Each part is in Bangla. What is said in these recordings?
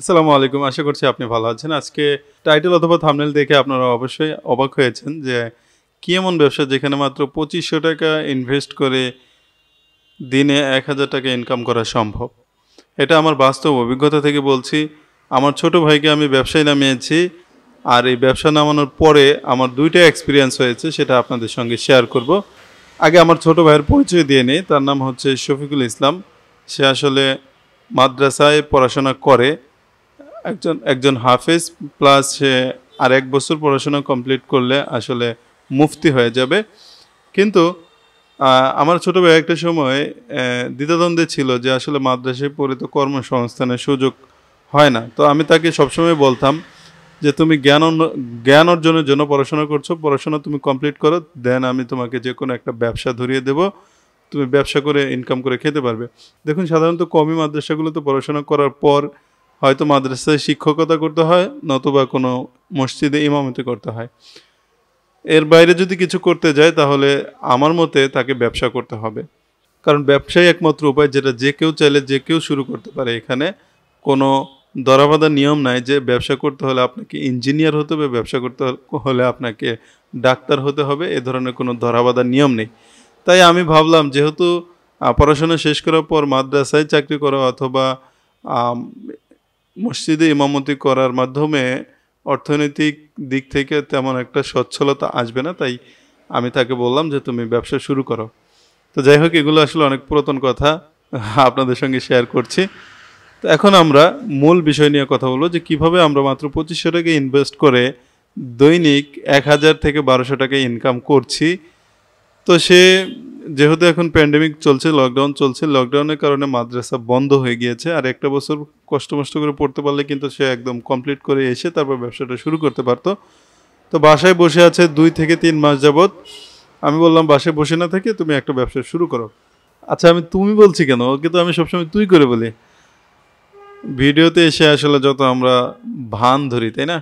আসসালামু আলাইকুম আশা করছি আপনি ভালো আছেন আজকে টাইটেল অথবা থামনেল দেখে আপনারা অবশ্যই অবাক হয়েছেন যে কি এমন ব্যবসা যেখানে মাত্র পঁচিশশো টাকা ইনভেস্ট করে দিনে এক হাজার টাকা ইনকাম করা সম্ভব এটা আমার বাস্তব অভিজ্ঞতা থেকে বলছি আমার ছোট ভাইকে আমি ব্যবসায় নামিয়েছি আর এই ব্যবসা নামানোর পরে আমার দুইটা এক্সপিরিয়েন্স হয়েছে সেটা আপনাদের সঙ্গে শেয়ার করব আগে আমার ছোট ভাইয়ের পরিচয় দিয়ে নিই তার নাম হচ্ছে শফিকুল ইসলাম সে আসলে মাদ্রাসায় পড়াশোনা করে একজন একজন হাফেজ প্লাস সে আর এক বছর পড়াশোনা কমপ্লিট করলে আসলে মুফতি হয়ে যাবে কিন্তু আমার ছোটো ভাই একটা সময় দ্বিতাদ্বন্দ্বে ছিল যে আসলে মাদ্রাসায় পড়ে তো কর্মসংস্থানের সুযোগ হয় না তো আমি তাকে সবসময় বলতাম যে তুমি জ্ঞান জ্ঞান অর্জনের জন্য পড়াশোনা করছো পড়াশোনা তুমি কমপ্লিট করো দেন আমি তোমাকে যে কোনো একটা ব্যবসা ধরিয়ে দেব তুমি ব্যবসা করে ইনকাম করে খেতে পারবে দেখুন সাধারণত কমি মাদ্রাসাগুলোতে পড়াশোনা করার পর হয়তো মাদ্রাসায় শিক্ষকতা করতে হয় নতুবা কোনো মসজিদে ইমামতি করতে হয় এর বাইরে যদি কিছু করতে যায় তাহলে আমার মতে তাকে ব্যবসা করতে হবে কারণ ব্যবসায় একমাত্র উপায় যেটা যে কেউ চাইলে যে কেউ শুরু করতে পারে এখানে কোনো দরাবাধা নিয়ম নাই যে ব্যবসা করতে হলে আপনাকে ইঞ্জিনিয়ার হতে হবে ব্যবসা করতে হলে আপনাকে ডাক্তার হতে হবে এ ধরনের কোনো ধরাবাধা নিয়ম নেই তাই আমি ভাবলাম যেহেতু পড়াশোনা শেষ করার পর মাদ্রাসায় চাকরি করা অথবা মসজিদে ইমামতি করার মাধ্যমে অর্থনৈতিক দিক থেকে তেমন একটা সচ্ছলতা আসবে না তাই আমি তাকে বললাম যে তুমি ব্যবসা শুরু করো তো যাই হোক এগুলো আসলে অনেক পুরাতন কথা আপনাদের সঙ্গে শেয়ার করছি তো এখন আমরা মূল বিষয় নিয়ে কথা বলবো যে কিভাবে আমরা মাত্র পঁচিশশো টাকা ইনভেস্ট করে দৈনিক এক হাজার থেকে বারোশো টাকা ইনকাম করছি তো সে যেহেতু এখন প্যান্ডেমিক চলছে লকডাউন চলছে লকডাউনের কারণে মাদ্রাসা বন্ধ হয়ে গিয়েছে আর একটা বছর কষ্ট মষ্ট করে পড়তে পারলে কিন্তু সে একদম কমপ্লিট করে এসে তারপর ব্যবসাটা শুরু করতে পারতো তো বাসায় বসে আছে দুই থেকে তিন মাস যাবৎ আমি বললাম বাসায় বসে না থেকে তুমি একটা ব্যবসা শুরু করো আচ্ছা আমি তুমি বলছি কেন ওকে তো আমি সবসময় তুই করে বলি ভিডিওতে এসে আসলে যত আমরা ভান ধরি তাই না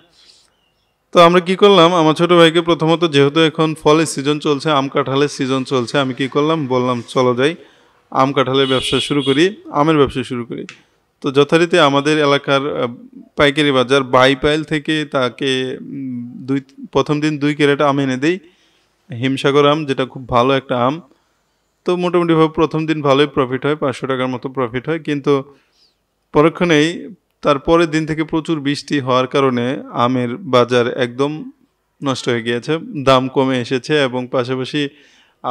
তো আমরা কি করলাম আমার ছোট ভাইকে প্রথমত যেহেতু এখন ফলের সিজন চলছে আম কাঁঠালের সিজন চলছে আমি কি করলাম বললাম চলো যাই আম কাঁঠালের ব্যবসা শুরু করি আমের ব্যবসা শুরু করি তো যথারীতি আমাদের এলাকার পাইকারি বাজার বাইপাইল থেকে তাকে দুই প্রথম দিন দুই কেরাটা আম এনে দেই হিমসাগর আম যেটা খুব ভালো একটা আম তো মোটামুটিভাবে প্রথম দিন ভালোই প্রফিট হয় পাঁচশো টাকার মতো প্রফিট হয় কিন্তু পরক্ষণেই তারপরের দিন থেকে প্রচুর বৃষ্টি হওয়ার কারণে আমের বাজার একদম নষ্ট হয়ে গিয়েছে দাম কমে এসেছে এবং পাশাপাশি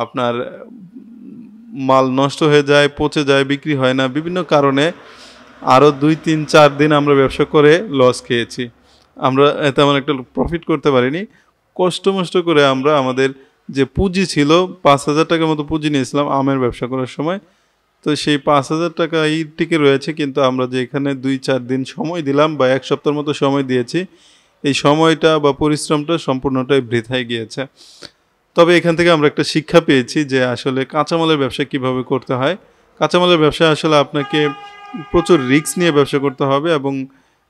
আপনার মাল নষ্ট হয়ে যায় পচে যায় বিক্রি হয় না বিভিন্ন কারণে আরও দুই তিন চার দিন আমরা ব্যবসা করে লস খেয়েছি আমরা তেমন একটা প্রফিট করতে পারিনি কষ্ট মষ্ট করে আমরা আমাদের যে পুঁজি ছিল পাঁচ হাজার টাকার মতো পুঁজি নিয়েছিলাম আমের ব্যবসা করার সময় তো সেই পাঁচ হাজার টাকা এই টিকে রয়েছে কিন্তু আমরা যে এখানে দুই চার দিন সময় দিলাম বা এক সপ্তাহের মতো সময় দিয়েছি এই সময়টা বা পরিশ্রমটা সম্পূর্ণটাই বৃথায় গিয়েছে তবে এখান থেকে আমরা একটা শিক্ষা পেয়েছি যে আসলে কাঁচামালের ব্যবসা কিভাবে করতে হয় কাঁচামালের ব্যবসা আসলে আপনাকে প্রচুর রিস্ক নিয়ে ব্যবসা করতে হবে এবং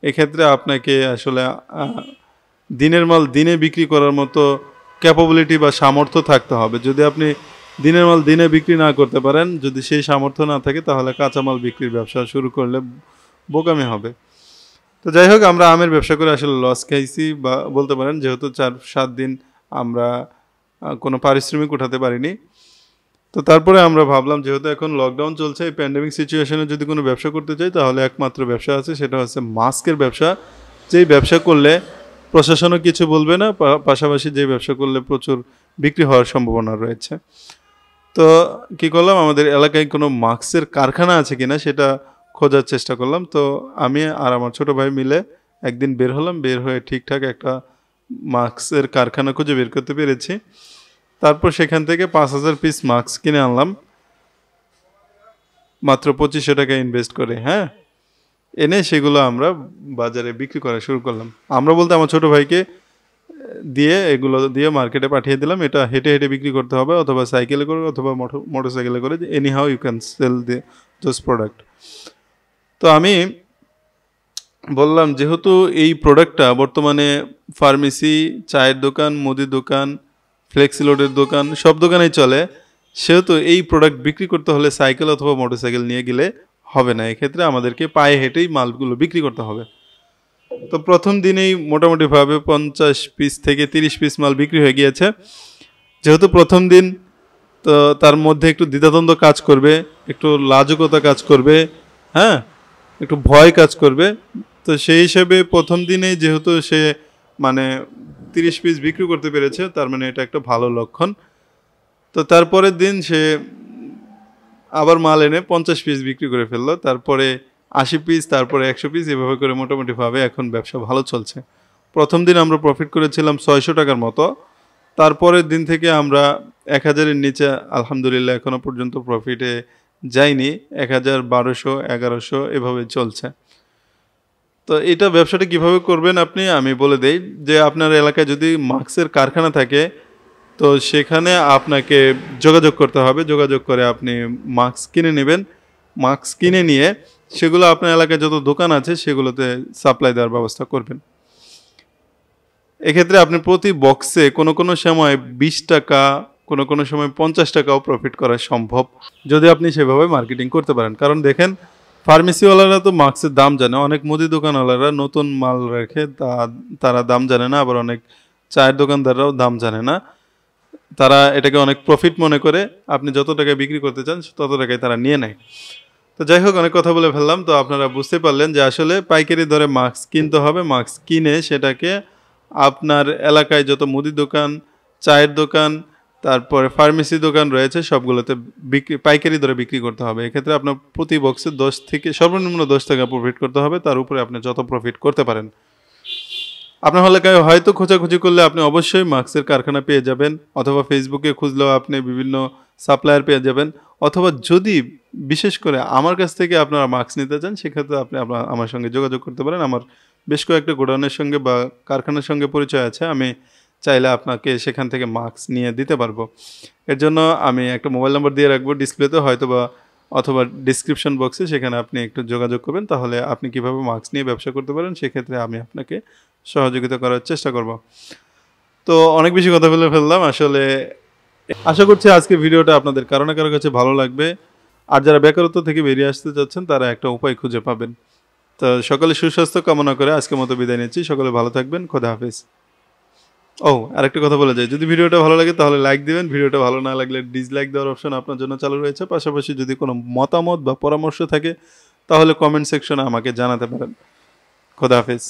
এক্ষেত্রে আপনাকে আসলে দিনের মাল দিনে বিক্রি করার মতো ক্যাপাবিলিটি বা সামর্থ্য থাকতে হবে যদি আপনি দিনের মাল দিনে বিক্রি না করতে পারেন যদি সেই সামর্থ্য না থাকে তাহলে কাঁচামাল বিক্রির ব্যবসা শুরু করলে বোকামি হবে তো যাই হোক আমরা আমের ব্যবসা করে আসলে লস খাইছি বা বলতে পারেন যেহেতু চার সাত দিন আমরা কোনো পারিশ্রমিক উঠাতে পারিনি তো তারপরে আমরা ভাবলাম যেহেতু এখন লকডাউন চলছে এই প্যান্ডেমিক সিচুয়েশনে যদি কোনো ব্যবসা করতে চাই তাহলে একমাত্র ব্যবসা আছে সেটা হচ্ছে মাস্কের ব্যবসা যেই ব্যবসা করলে প্রশাসনও কিছু বলবে না পাশাপাশি যে ব্যবসা করলে প্রচুর বিক্রি হওয়ার সম্ভাবনা রয়েছে তো কি করলাম আমাদের এলাকায় কোনো মাস্কের কারখানা আছে কিনা সেটা খোঁজার চেষ্টা করলাম তো আমি আর আমার ছোটো ভাই মিলে একদিন বের হলাম বের হয়ে ঠিকঠাক একটা মাস্কের কারখানা খুঁজে বের করতে পেরেছি তারপর সেখান থেকে পাঁচ হাজার পিস মাস্ক কিনে আনলাম মাত্র পঁচিশশো টাকা ইনভেস্ট করে হ্যাঁ এনে সেগুলো আমরা বাজারে বিক্রি করা শুরু করলাম আমরা বলতে আমার ছোটো ভাইকে দিয়ে এগুলো দিয়ে মার্কেটে পাঠিয়ে দিলাম এটা হেঁটে হেঁটে বিক্রি করতে হবে অথবা সাইকেলে করে অথবা মোটর সাইকেলে করে anyhow you can sell the those product তো আমি বললাম যেহেতু এই প্রোডাক্টটা বর্তমানে ফার্মেসি চায়ের দোকান মুদির দোকান ফ্লেক্সিলোডের দোকান সব দোকানেই চলে সেহেতু এই প্রোডাক্ট বিক্রি করতে হলে সাইকেল অথবা মোটরসাইকেল নিয়ে গেলে হবে না এক্ষেত্রে আমাদেরকে পায়ে হেঁটেই মালগুলো বিক্রি করতে হবে তো প্রথম দিনেই মোটামুটিভাবে পঞ্চাশ পিস থেকে তিরিশ পিস মাল বিক্রি হয়ে গিয়েছে যেহেতু প্রথম দিন তো তার মধ্যে একটু দ্বিধাদ্বন্দ্ব কাজ করবে একটু লাজকতা কাজ করবে হ্যাঁ একটু ভয় কাজ করবে তো সেই হিসেবে প্রথম দিনে যেহেতু সে মানে তিরিশ পিস বিক্রি করতে পেরেছে তার মানে এটা একটা ভালো লক্ষণ তো তারপরের দিন সে আবার মাল এনে পঞ্চাশ পিস বিক্রি করে ফেললো তারপরে আশি পিস তারপরে একশো পিস এভাবে করে মোটামুটিভাবে এখন ব্যবসা ভালো চলছে প্রথম দিন আমরা প্রফিট করেছিলাম ছয়শো টাকার মতো তারপরের দিন থেকে আমরা এক হাজারের নিচে আলহামদুলিল্লাহ এখনও পর্যন্ত প্রফিটে যাইনি এক হাজার বারোশো এগারোশো এভাবে চলছে তো এটা ব্যবসাটা কিভাবে করবেন আপনি আমি বলে দেই যে আপনার এলাকায় যদি মাস্কের কারখানা থাকে তো সেখানে আপনাকে যোগাযোগ করতে হবে যোগাযোগ করে আপনি মাস্ক কিনে নেবেন মাস্ক কিনে নিয়ে সেগুলো আপনার এলাকায় যত দোকান আছে সেগুলোতে সাপ্লাই দেওয়ার ব্যবস্থা করবেন এক্ষেত্রে আপনি প্রতি বক্সে কোনো কোনো সময় বিশ টাকা কোনো কোনো সময় পঞ্চাশ টাকাও প্রফিট করা সম্ভব যদি আপনি সেভাবে মার্কেটিং করতে পারেন কারণ দেখেন ফার্মেসিওয়ালারা তো মাস্কের দাম জানে অনেক মুদি দোকানওয়ালারা নতুন মাল রেখে তা তারা দাম জানে না আবার অনেক চায়ের দোকানদাররাও দাম জানে না তারা এটাকে অনেক প্রফিট মনে করে আপনি যত টাকায় বিক্রি করতে চান তত টাকায় তারা নিয়ে নেয় তো যাই হোক অনেক কথা বলে ফেললাম তো আপনারা বুঝতে পারলেন যে আসলে পাইকারি ধরে মাস্ক কিনতে হবে মাস্ক কিনে সেটাকে আপনার এলাকায় যত মুদি দোকান চায়ের দোকান তারপরে ফার্মেসি দোকান রয়েছে সবগুলোতে বিক্রি পাইকারি দরে বিক্রি করতে হবে এক্ষেত্রে আপনার প্রতি বক্সে দশ থেকে সর্বনিম্ন দশ টাকা প্রফিট করতে হবে তার উপরে আপনি যত প্রফিট করতে পারেন আপনার এলাকায় হয়তো খোঁজাখুঁজি করলে আপনি অবশ্যই মাস্কের কারখানা পেয়ে যাবেন অথবা ফেসবুকে খুঁজলেও আপনি বিভিন্ন সাপ্লায়ার পেয়ে যাবেন অথবা যদি বিশেষ করে আমার কাছ থেকে আপনারা মাস্ক নিতে চান সেক্ষেত্রে আপনি আপনার আমার সঙ্গে যোগাযোগ করতে পারেন আমার বেশ কয়েকটা গোডাউনের সঙ্গে বা কারখানার সঙ্গে পরিচয় আছে আমি চাইলে আপনাকে সেখান থেকে মাস্ক নিয়ে দিতে পারবো এর জন্য আমি একটা মোবাইল নাম্বার দিয়ে রাখবো ডিসপ্লেতে হয়তো বা অথবা ডিসক্রিপশন বক্সে সেখানে আপনি একটু যোগাযোগ করবেন তাহলে আপনি কিভাবে মাস্ক নিয়ে ব্যবসা করতে পারেন সেক্ষেত্রে আমি আপনাকে সহযোগিতা করার চেষ্টা করব তো অনেক বেশি কথা বলে ফেললাম আসলে আশা করছি আজকে ভিডিওটা আপনাদের কারো না কারো কাছে ভালো লাগবে আর যারা বেকারত্ব থেকে বেরিয়ে আসতে চাচ্ছেন তারা একটা উপায় খুঁজে পাবেন তো সকলে সুস্বাস্থ্য কামনা করে আজকে মতো বিদায় নিচ্ছি সকলে ভালো থাকবেন খোদা হাফেজ ও আরেকটা কথা বলা যায় যদি ভিডিওটা ভালো লাগে তাহলে লাইক দিবেন ভিডিওটা ভালো না লাগলে ডিসলাইক দেওয়ার অপশন আপনার জন্য চালু রয়েছে পাশাপাশি যদি কোনো মতামত বা পরামর্শ থাকে তাহলে কমেন্ট সেকশনে আমাকে জানাতে পারেন খোদা হাফেজ